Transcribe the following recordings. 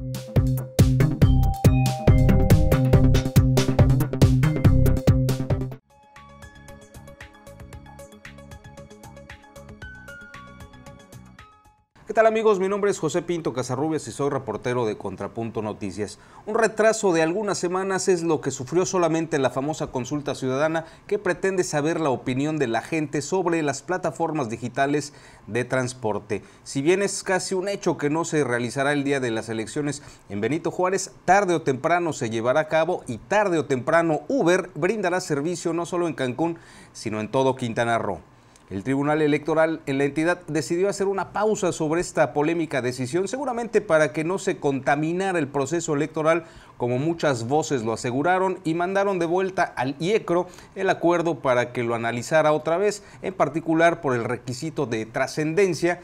Bye. ¿Qué tal amigos? Mi nombre es José Pinto Casarrubias y soy reportero de Contrapunto Noticias. Un retraso de algunas semanas es lo que sufrió solamente la famosa consulta ciudadana que pretende saber la opinión de la gente sobre las plataformas digitales de transporte. Si bien es casi un hecho que no se realizará el día de las elecciones en Benito Juárez, tarde o temprano se llevará a cabo y tarde o temprano Uber brindará servicio no solo en Cancún, sino en todo Quintana Roo. El Tribunal Electoral en la entidad decidió hacer una pausa sobre esta polémica decisión, seguramente para que no se contaminara el proceso electoral, como muchas voces lo aseguraron, y mandaron de vuelta al IECRO el acuerdo para que lo analizara otra vez, en particular por el requisito de trascendencia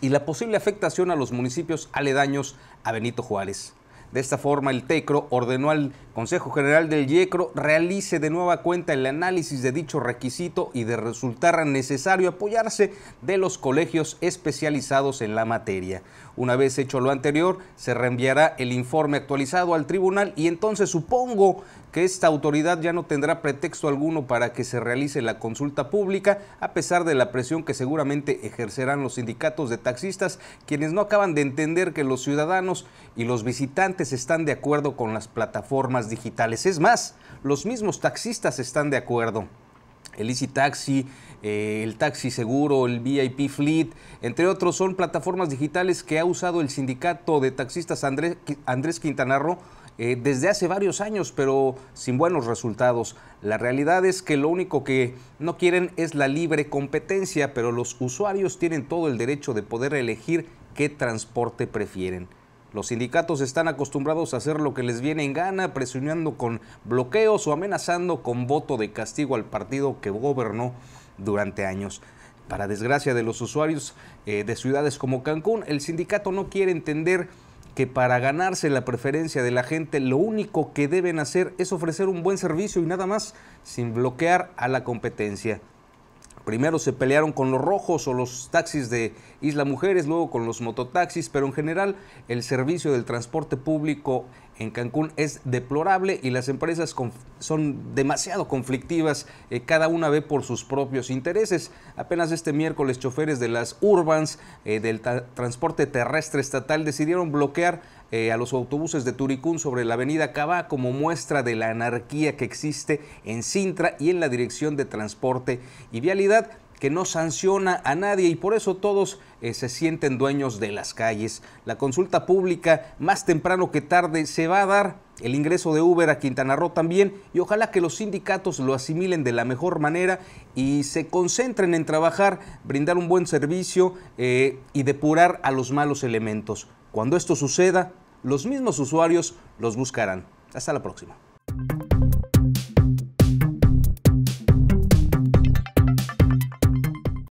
y la posible afectación a los municipios aledaños a Benito Juárez. De esta forma, el TECRO ordenó al Consejo General del IECRO realice de nueva cuenta el análisis de dicho requisito y de resultar necesario apoyarse de los colegios especializados en la materia. Una vez hecho lo anterior, se reenviará el informe actualizado al tribunal y entonces supongo que esta autoridad ya no tendrá pretexto alguno para que se realice la consulta pública, a pesar de la presión que seguramente ejercerán los sindicatos de taxistas, quienes no acaban de entender que los ciudadanos y los visitantes están de acuerdo con las plataformas digitales. Es más, los mismos taxistas están de acuerdo. El Easy Taxi, eh, el Taxi Seguro, el VIP Fleet, entre otros, son plataformas digitales que ha usado el sindicato de taxistas Andrés, Quintanarro eh, desde hace varios años, pero sin buenos resultados. La realidad es que lo único que no quieren es la libre competencia, pero los usuarios tienen todo el derecho de poder elegir qué transporte prefieren. Los sindicatos están acostumbrados a hacer lo que les viene en gana, presionando con bloqueos o amenazando con voto de castigo al partido que gobernó durante años. Para desgracia de los usuarios eh, de ciudades como Cancún, el sindicato no quiere entender que para ganarse la preferencia de la gente lo único que deben hacer es ofrecer un buen servicio y nada más, sin bloquear a la competencia. Primero se pelearon con los rojos o los taxis de Isla Mujeres, luego con los mototaxis, pero en general el servicio del transporte público en Cancún es deplorable y las empresas son demasiado conflictivas, eh, cada una ve por sus propios intereses. Apenas este miércoles choferes de las Urbans eh, del transporte terrestre estatal decidieron bloquear eh, a los autobuses de Turicún sobre la avenida Cava como muestra de la anarquía que existe en Sintra y en la Dirección de Transporte y Vialidad que no sanciona a nadie y por eso todos eh, se sienten dueños de las calles. La consulta pública más temprano que tarde se va a dar el ingreso de Uber a Quintana Roo también y ojalá que los sindicatos lo asimilen de la mejor manera y se concentren en trabajar, brindar un buen servicio eh, y depurar a los malos elementos. Cuando esto suceda, los mismos usuarios los buscarán. Hasta la próxima.